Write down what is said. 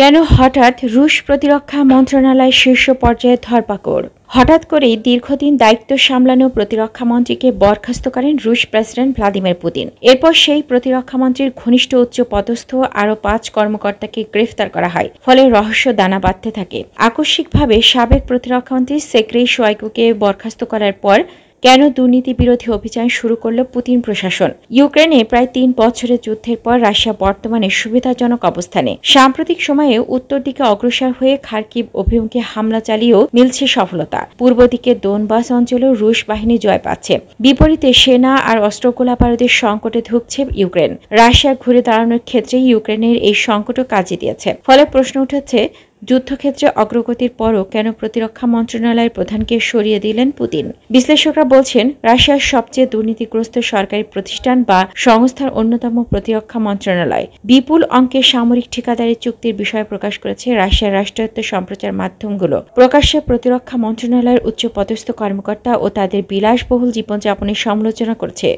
কেন হঠাৎ রুশ প্রতিরক্ষা মন্ত্রণালয় শীর্ষ পর্যায়ে ধরপাকড় হঠাৎ করেই দীর্ঘদিন দায়িত্ব সামলানো প্রতিরক্ষা মন্ত্রীকে বরখাস্ত করেন রুশ প্রেসিডেন্ট ভ্লাদিমির পুতিন এরপর সেই প্রতিরক্ষা মন্ত্রীর ঘনিষ্ঠ উচ্চ পদস্থ আরও পাঁচ কর্মকর্তাকে গ্রেফতার করা হয় ফলে রহস্য দানা বাঁধতে থাকে আকস্মিকভাবে সাবেক প্রতিরক্ষামন্ত্রী সেক্রেই শোয়াইকুকে বরখাস্ত করার পর কেন দুর্নীতি বিরোধী অভিযান শুরু করল পুতিন প্রশাসন ইউক্রেনে প্রায় তিন বছরের যুদ্ধের পর রাশিয়া বর্তমানে সুবিধাজনক অবস্থানে সাম্প্রতিক সময়ে উত্তর দিকে অগ্রসর হয়ে খার্কিব অভিমুখে হামলা চালিয়েও মিলছে সফলতা পূর্ব দিকে দোনবাস অঞ্চলেও রুশ বাহিনী জয় পাচ্ছে বিপরীতে সেনা আর অস্ত্র গোলাবারুদের সংকটে ধুঁকছে ইউক্রেন রাশিয়া ঘুরে দাঁড়ানোর ক্ষেত্রে ইউক্রেনের এই সংকটও কাজে দিয়েছে ফলে প্রশ্ন উঠেছে যুদ্ধক্ষেত্রে অগ্রগতির পরও কেন প্রতিরক্ষা মন্ত্রণালয়ের প্রধানকে সরিয়ে দিলেন পুতিন বিশ্লেষকরা বলছেন রাশিয়ার সবচেয়ে দুর্নীতিগ্রস্ত সরকারি প্রতিষ্ঠান বা সংস্থার অন্যতম প্রতিরক্ষা মন্ত্রণালয় বিপুল অঙ্কের সামরিক ঠিকাদারি চুক্তির বিষয় প্রকাশ করেছে রাশিয়ার রাষ্ট্রায়ত্ত সম্প্রচার মাধ্যমগুলো প্রকাশ্যে প্রতিরক্ষা মন্ত্রণালয়ের উচ্চ পদস্থ কর্মকর্তা ও তাদের বিলাসবহুল জীবনযাপনের সমালোচনা করছে